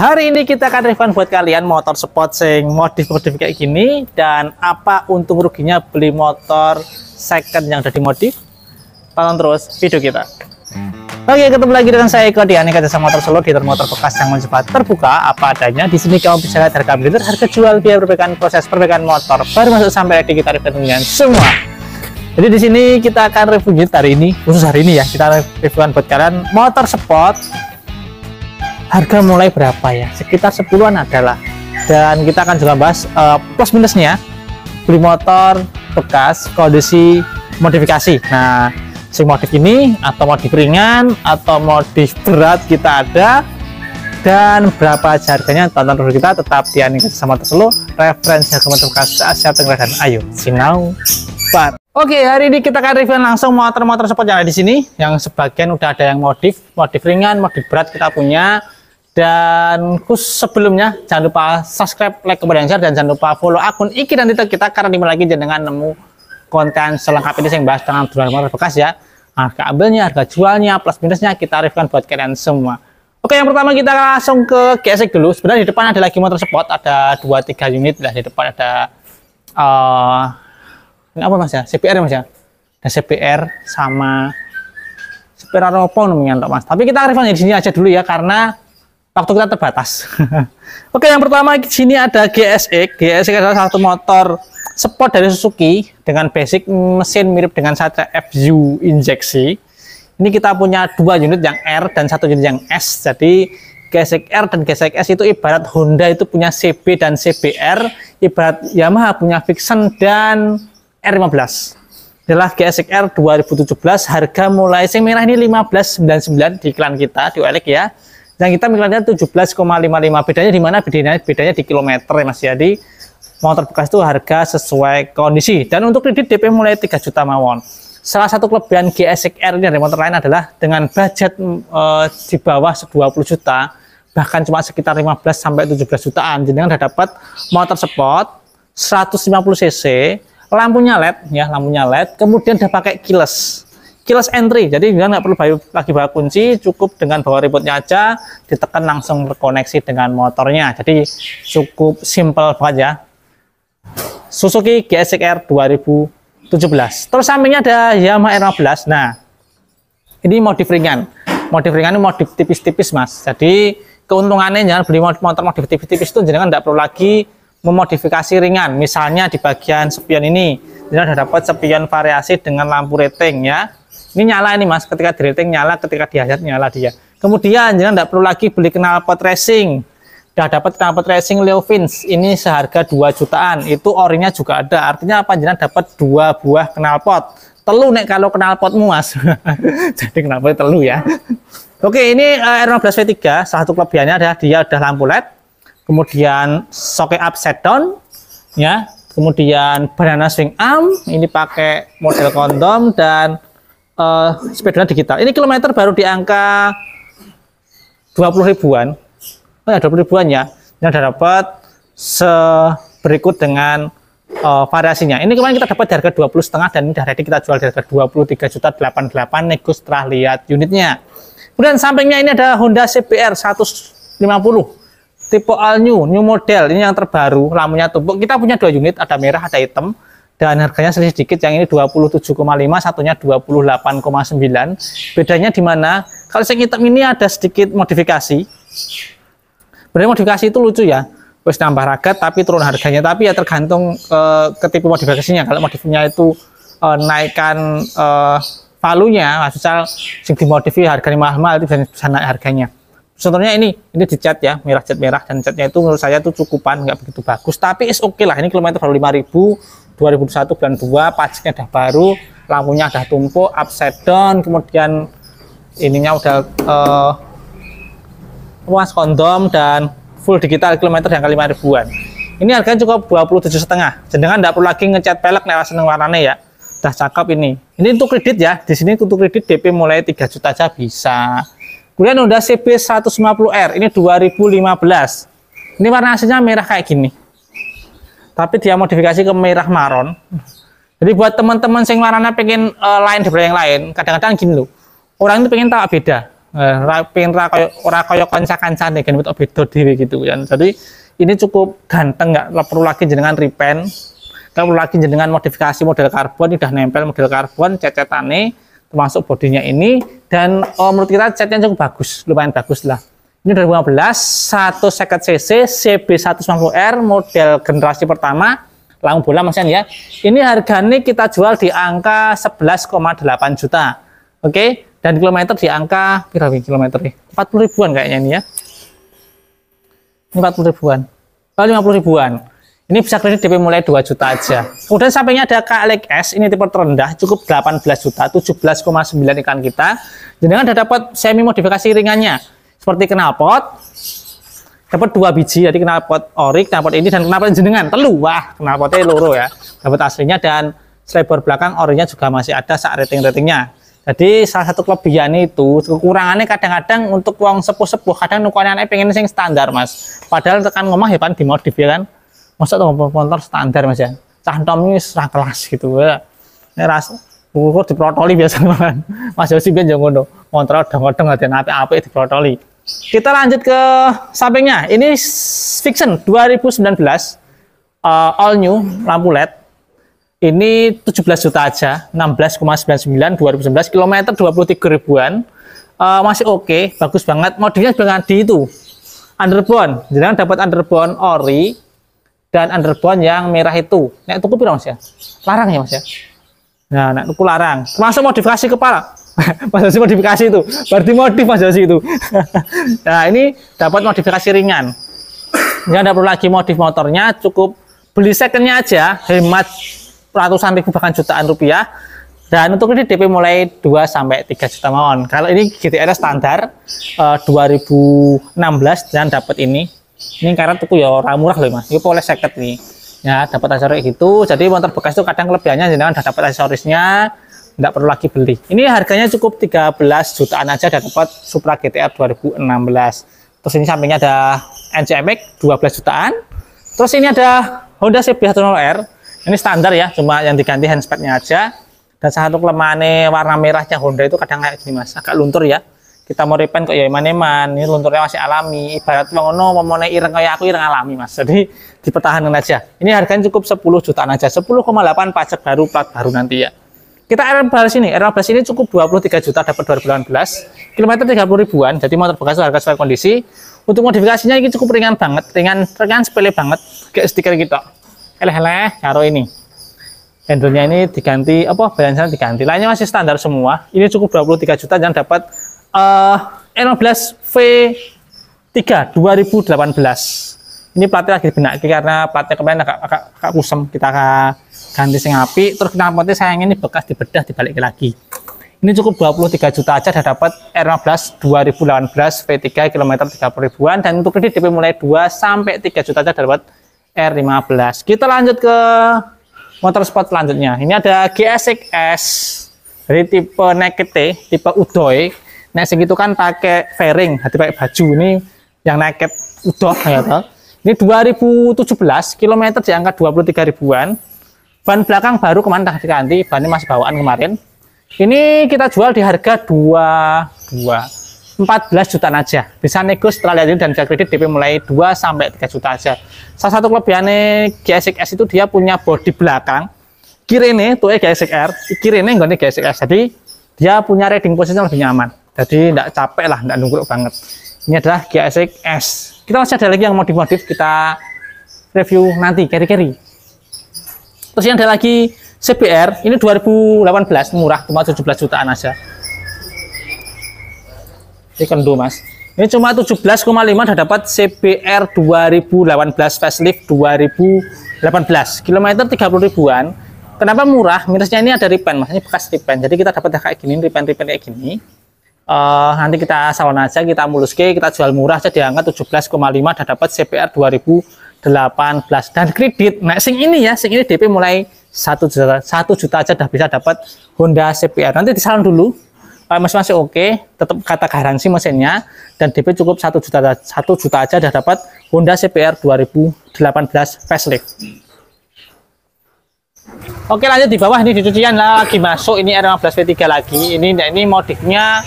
Hari ini kita akan refund buat kalian motor sport sing modif-modif kayak gini dan apa untung ruginya beli motor second yang udah dimodif. Tonton terus video kita. Hmm. Oke, ketemu lagi dengan saya Eko di Aneka Jasa Motor Solo di motor bekas yang mencepat terbuka apa adanya. Di sini kamu bisa lihat harga dealer, harga jual, biaya perbaikan proses perbaikan motor baru masuk sampai di kita refund dengan semua. Jadi di sini kita akan review hari ini, khusus hari ini ya. Kita review buat kalian motor sport harga mulai berapa ya sekitar 10-an adalah dan kita akan juga bahas uh, plus minusnya ya. beli motor bekas kondisi modifikasi nah si modif ini atau modif ringan atau modif berat kita ada dan berapa harganya tonton dulu kita tetap di Anika sama Terselu referensi harga motor bekas Asia Tenggara dan Ayo Sinau Bar Oke, hari ini kita akan review langsung motor-motor sport yang ada di sini. Yang sebagian udah ada yang modif, modif ringan, modif berat kita punya dan khusus sebelumnya jangan lupa subscribe, like, kemudian share dan jangan lupa follow akun iki dan Twitter kita karena dimana lagi dengan nemu konten selengkap ini saya bahas tentang drone bekas ya. Harga ambilnya, harga jualnya, plus minusnya kita arifkan buat kalian semua. Oke, yang pertama kita langsung ke GSX dulu. Sebenarnya di depan ada lagi motor sport, ada 2 3 unit lah di depan ada uh, ini apa Mas ya? CPR ya Mas ya. Ada CPR sama Spiraropo namanya Mas. Tapi kita arifkan di sini aja dulu ya karena waktu kita terbatas. Oke, yang pertama di sini ada GSX. E. GSX e adalah satu motor sport dari Suzuki dengan basic mesin mirip dengan Satria FU injeksi. Ini kita punya dua unit yang R dan satu unit yang S. Jadi GSX e R dan GSX S itu ibarat Honda itu punya CB dan CBR, ibarat Yamaha punya Vixen dan R15 adalah R 2017 harga mulai yang merah ini 1599 di iklan kita di OLX ya yang kita melihatnya 17,55. Bedanya di mana? Bedanya, bedanya di kilometer ya Mas. Yadi. motor bekas itu harga sesuai kondisi. Dan untuk kredit DP mulai 3 juta mawon. Salah satu kelebihan GSXR ini dari motor lain adalah dengan budget e, di bawah 20 juta, bahkan cuma sekitar 15 sampai 17 jutaan, jadi sudah dapat motor sport 150 cc, lampunya LED ya, lampunya LED, kemudian udah pakai keyless keyless entry. Jadi dia nggak perlu bayu, lagi bawa kunci, cukup dengan bawa ributnya aja, ditekan langsung terkoneksi dengan motornya. Jadi cukup simple banget ya. Suzuki GSX-R 2017. Terus sampingnya ada Yamaha R15. Nah, ini modif ringan. Modif ringan ini modif tipis-tipis, Mas. Jadi keuntungannya jangan beli motor modif tipis-tipis itu jangan nggak perlu lagi memodifikasi ringan. Misalnya di bagian spion ini, jadi ada dapat spion variasi dengan lampu rating ya. Ini nyala ini mas, ketika drilling nyala, ketika dihajar nyala dia. Kemudian jangan tidak perlu lagi beli knalpot racing. Sudah dapat knalpot racing Vince ini seharga 2 jutaan. Itu orinya juga ada. Artinya apa? Jangan dapat dua buah knalpot. Telu nek kalau knalpotmu mas. Jadi knalpot telu ya. Oke, ini eh, R15 V3, satu kelebihannya adalah dia udah lampu LED, kemudian soket upside down, ya, kemudian banana swing arm, ini pakai model kondom dan Eh, sepeda sepedanya digital. Ini kilometer baru di angka 20 ribuan. Oh ya, 20 ribuan ya. Ini ada dapat seberikut dengan uh, variasinya. Ini kemarin kita dapat di harga 20 setengah dan ini dari kita jual di harga 23 juta 88 nego setelah lihat unitnya. Kemudian sampingnya ini ada Honda CBR 150 tipe all new, new model. Ini yang terbaru, Lamunya tumpuk. Kita punya dua unit, ada merah, ada hitam dan harganya selisih sedikit yang ini 27,5 satunya 28,9 bedanya di mana kalau saya hitam ini ada sedikit modifikasi Benar modifikasi itu lucu ya terus nambah ragat tapi turun harganya tapi ya tergantung uh, ketipu modifikasinya kalau modifnya itu uh, naikkan uh, eh, valunya maksudnya sing dimodifi harganya mahal-mahal itu bisa naik harganya contohnya ini ini dicat ya merah cat merah dan catnya itu menurut saya itu cukupan nggak begitu bagus tapi is oke okay lah ini kilometer baru 5000 2001 bulan 2 pajaknya udah baru lampunya udah tumpuk upside down kemudian ininya udah uh, kondom dan full digital kilometer yang lima ribuan ini harganya cukup 27 setengah jenengan tidak perlu lagi ngecat pelek lewat seneng warnanya ya udah cakep ini ini untuk kredit ya di sini untuk kredit DP mulai 3 juta aja bisa kemudian udah CB 150R ini 2015 ini warna aslinya merah kayak gini tapi dia modifikasi ke merah maron. Jadi buat teman-teman sing warnanya pengen uh, lain daripada yang lain, kadang-kadang gini loh. Orang itu pengen tahu beda. Uh, pengen ra koyo ora koyo kanca-kancane kan metu beda dhewe gitu ya. Jadi ini cukup ganteng nggak perlu lagi jenengan repaint. Nggak perlu lagi jenengan modifikasi model karbon, udah nempel model karbon, cecetane termasuk bodinya ini dan uh, menurut kita catnya cukup bagus, lumayan bagus lah. Ini 2015, second cc CB190R model generasi pertama, lampu bola Mas ya. Ini harga ini kita jual di angka 11,8 juta. Oke, okay? dan kilometer di angka berapa kilometer nih? 40 ribuan kayaknya ini ya. Ini 40 ribuan. Oh, 50 ribuan. Ini bisa kredit DP mulai 2 juta aja. Kemudian sampainya ada KLX S, ini tipe terendah, cukup 18 juta, 17,9 ikan kita. Jangan ada dapat semi modifikasi ringannya seperti knalpot dapat dua biji jadi knalpot ori, knalpot ini dan knalpot jenengan telu wah knalpotnya loro ya dapat aslinya dan selebar belakang orinya juga masih ada saat rating-ratingnya jadi salah satu kelebihan itu kekurangannya kadang-kadang untuk uang sepuh-sepuh kadang nukuannya pengen sing standar mas padahal tekan ngomong ya pan dimodif ya kan masa tuh motor standar mas ya cantom ini serah kelas gitu ya ini ras ukur diprotoli biasanya mas Yosi biar jangan ngono kontrol dong dong apa api api diprotoli kita lanjut ke sampingnya. Ini Fiction 2019 uh, all new lampu LED. Ini 17 juta aja, 16,99 2019 kilometer 23 ribuan. Uh, masih oke, okay, bagus banget. Modelnya dengan di itu. Underbone. Jangan dapat underbone ori dan underbone yang merah itu. Nek tuku piro Mas ya? Larang ya Mas ya? Nah, nek tuku larang. masuk modifikasi kepala. Mas Yosi modifikasi itu, berarti modif Mas Yosi itu. nah ini dapat modifikasi ringan. Nggak ada perlu lagi modif motornya, cukup beli secondnya aja, hemat ratusan ribu bahkan jutaan rupiah. Dan untuk ini DP mulai 2 sampai 3 juta mohon. Kalau ini GTR standar uh, eh, 2016 dan dapat ini. Ini karena tuh ya orang murah loh Mas. Ini boleh seket nih. Ya, dapat aksesoris itu Jadi motor bekas itu kadang kelebihannya jadi udah dapat aksesorisnya, tidak perlu lagi beli ini harganya cukup 13 jutaan aja dan dapat Supra GTR 2016 terus ini sampingnya ada NCMX 12 jutaan terus ini ada Honda CB10R ini standar ya cuma yang diganti handspadnya aja dan satu kelemahannya warna merahnya Honda itu kadang kayak gini mas agak luntur ya kita mau repaint kok ya eman-eman ini lunturnya masih alami ibarat mau naik ireng kayak aku ireng alami mas jadi dipertahankan aja ini harganya cukup 10 jutaan aja 10,8 pajak baru plat baru nanti ya kita Air Blast ini, Air Blast ini cukup 23 juta dapat 2018, kilometer 30 ribuan, jadi motor bekas harga sesuai kondisi. Untuk modifikasinya ini cukup ringan banget, ringan ringan sepele banget, kayak stiker kita. Gitu. Eleh-eleh, caro ini. Handlenya ini diganti, apa, balansnya diganti. Lainnya masih standar semua, ini cukup 23 juta yang dapat uh, n V3 2018. Ini platnya lagi benar, karena platnya kemarin agak, agak, agak kusam, kita akan ganti sing api terus knalpotnya sayang ini bekas dibedah dibalik lagi ini cukup 23 juta aja sudah dapat R15 2018 V3 km 30 ribuan dan untuk kredit DP mulai 2 sampai 3 juta aja dapat R15 kita lanjut ke motor sport selanjutnya ini ada GSX S dari tipe naked tipe udoy nah segitu kan pakai fairing hati pakai baju ini yang naked udoh ya toh. ini 2017 kilometer di angka 23 ribuan ban belakang baru kemarin tak diganti bannya masih bawaan kemarin ini kita jual di harga 2 2 14 jutaan aja bisa nego setelah lihat dan bisa kredit DP mulai 2 sampai 3 juta aja salah satu kelebihannya GSX-S itu dia punya bodi belakang kiri ini tuh eh, GSX-R kiri ini enggak GSX-S jadi dia punya riding posisinya lebih nyaman jadi tidak capek lah tidak nunggu banget ini adalah GSX-S kita masih ada lagi yang mau dimodif kita review nanti keri-keri Terus yang ada lagi CBR, ini 2018 murah cuma 17 jutaan aja. Ini kendo, Mas. Ini cuma 17,5 udah dapat CBR 2018 facelift 2018. Kilometer 30 ribuan. Kenapa murah? Minusnya ini ada ripen, Mas. Ini bekas ripen. Jadi kita dapat kayak gini, ripen-ripen kayak gini. Uh, nanti kita salon aja, kita muluske, kita jual murah aja diangkat 17,5 udah dapat CBR 2000 18 dan kredit nah sing ini ya sing ini DP mulai satu juta satu juta aja udah bisa dapat Honda CPR nanti disalon dulu masih masih oke okay, tetap kata garansi mesinnya dan DP cukup satu juta satu juta aja udah dapat Honda CPR 2018 facelift Oke lanjut di bawah ini dicucian lagi masuk ini R15 V3 lagi ini nah, ini modifnya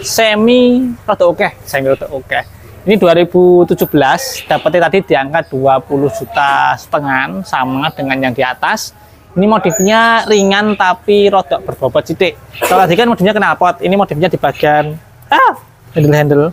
semi atau oke okay. semi atau oke okay. Ini 2017 dapatnya tadi di angka 20 juta setengah sama dengan yang di atas. Ini modifnya ringan tapi rodok berbobot sidik. Kalau tadi kan modifnya knalpot, ini modifnya di bagian ah, handle-handle.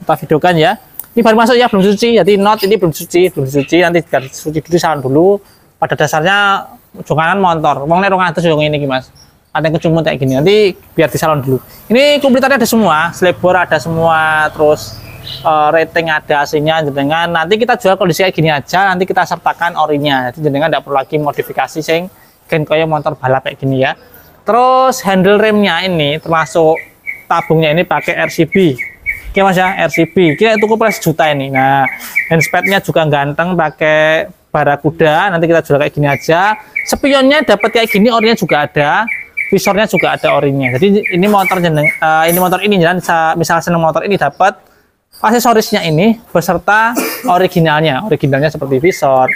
Kita videokan ya. Ini baru masuk ya, belum suci. Jadi not ini belum suci, belum suci. Nanti suci dulu saran dulu. Pada dasarnya jangan motor. Wong ngerung 200 yo ini gimana? Mas ada yang kecumut kayak gini nanti biar di salon dulu ini komplitannya ada semua selebor ada semua terus uh, rating ada aslinya jenengan nanti kita jual kondisi kayak gini aja nanti kita sertakan orinya jadi jenengan tidak perlu lagi modifikasi sing gen kaya motor balap kayak gini ya terus handle remnya ini termasuk tabungnya ini pakai RCB Oke mas ya RCB kita itu kurang sejuta ini nah handspadnya juga ganteng pakai barakuda nanti kita jual kayak gini aja spionnya dapat kayak gini orinya juga ada visornya juga ada orinya jadi ini motor jeneng uh, ini motor ini jalan Misalnya seneng motor ini dapat aksesorisnya ini beserta originalnya originalnya seperti visor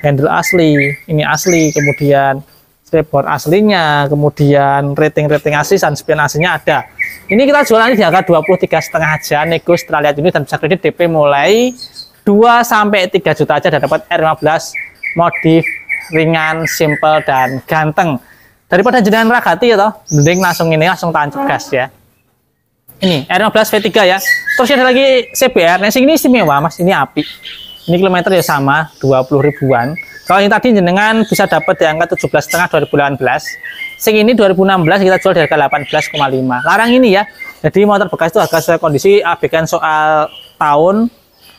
handle asli ini asli kemudian skateboard aslinya, kemudian rating-rating asli, sunscreen aslinya ada. Ini kita jualan di harga 23 setengah aja, nego setelah lihat ini dan bisa kredit DP mulai 2 sampai 3 juta aja dan dapat R15 modif ringan, simple dan ganteng daripada jenengan ragati ya toh mending langsung ini langsung tahan gas ya ini R15 V3 ya terus ada lagi CBR nah ini istimewa mas ini api ini kilometer ya sama 20 ribuan kalau yang tadi jenengan bisa dapat di angka 17 setengah 2018 sing ini 2016 kita jual di harga 18,5 larang ini ya jadi motor bekas itu harga sesuai kondisi abikan soal tahun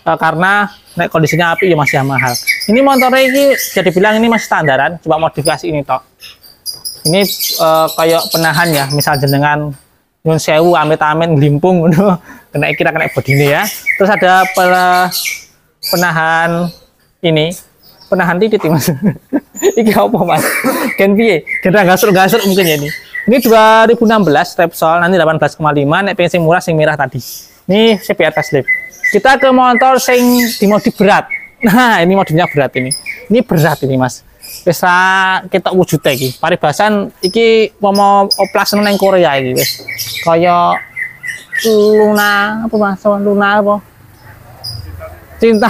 eh, karena naik kondisinya api ya masih mahal ini motornya ini jadi bilang ini masih standaran Coba modifikasi ini toh ini uh, kayak penahan ya misal jenengan nyun sewu amit-amit ngelimpung kena kira kena ini ya terus ada penahan ini penahan titik mas iki apa mas gen piye gen gasur-gasur mungkin ya ini ini 2016 Repsol nanti 18,5 nek pengen sing murah sing merah tadi ini CPR slip kita ke motor sing dimodif berat nah ini modifnya berat ini ini berat ini mas kita wujud wujud lagi. Paribasan iki mau oplas neng Korea ya wis. Kaya Luna apa mas Luna apa? Cinta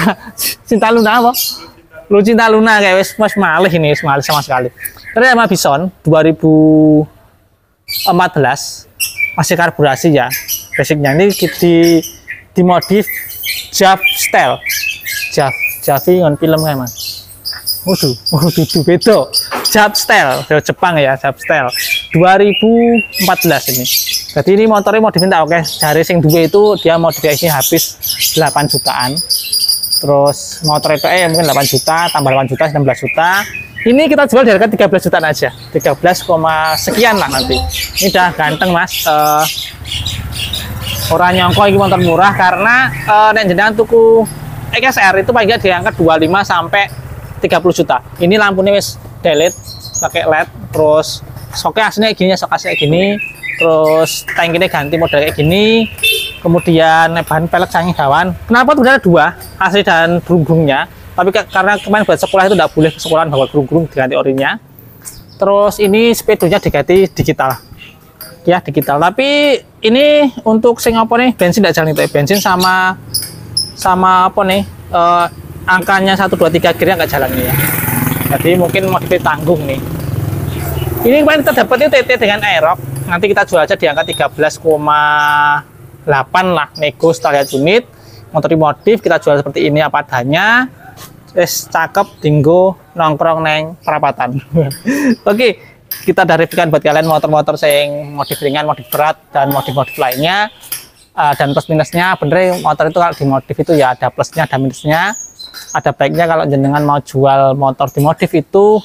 cinta Luna apa? Lu cinta Luna kayak wes mas malih ini wes malih sama sekali. Terus sama Bison 2014 masih karburasi ya. Basicnya ini di dimodif Jav style. Jav Javi ngon film kayak mas waduh oh, dudu beda Jab style dari Jepang ya Jab style 2014 ini jadi ini motornya mau diminta oke dari sing dua itu dia mau diisi habis 8 jutaan terus motor itu eh mungkin 8 juta tambah 8 juta 16 juta ini kita jual dari harga 13 jutaan aja 13, sekian lah nanti ini udah ganteng mas uh, orang nyongko ini motor murah karena uh, nek jenengan tuku XSR itu paling diangkat 25 sampai 30 juta ini lampunya wis delete pakai led terus soket aslinya gini sok kayak gini terus tank ini ganti model kayak gini kemudian bahan pelek canggih kawan kenapa tuh ada dua asli dan burung tapi ke, karena kemarin buat sekolah itu tidak boleh ke sekolah bawa burung diganti orinya terus ini speedernya diganti digital ya digital tapi ini untuk sing nih bensin tidak jalan itu ya? bensin sama sama apa nih uh, angkanya 3 gear nggak jalan nih ya jadi mungkin mau tanggung nih ini kemarin kita dapat itu TT dengan aerox nanti kita jual aja di angka 13,8 lah nego setelah unit motor modif kita jual seperti ini apa adanya es cakep tinggu nongkrong neng perapatan oke okay, kita darifikan buat kalian motor-motor yang modif ringan modif berat dan modif-modif lainnya uh, dan plus minusnya bener motor itu kalau dimodif itu ya ada plusnya ada minusnya ada baiknya kalau jenengan mau jual motor dimodif itu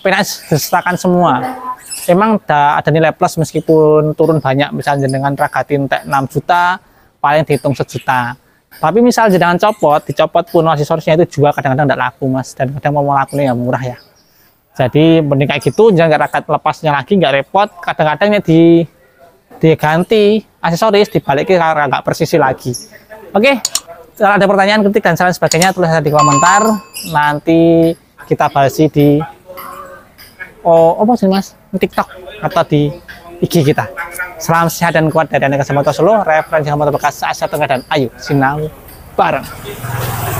penak disertakan semua emang da, ada nilai plus meskipun turun banyak misalnya jenengan ragatin tek 6 juta paling dihitung sejuta tapi misal jenengan copot dicopot pun aksesorisnya itu jual kadang-kadang tidak laku mas dan kadang mau laku ya murah ya jadi mending kayak gitu jangan gak rakat lepasnya lagi nggak repot kadang-kadangnya di diganti aksesoris dibalik ke nggak persisi lagi oke okay. Kalau ada pertanyaan, kritik, dan saran sebagainya, tulis di komentar. Nanti kita balas di oh, apa sih mas? TikTok atau di IG kita. Salam sehat dan kuat dari anak Motor Solo, referensi motor bekas Asa Tengah dan Ayu Sinau bareng.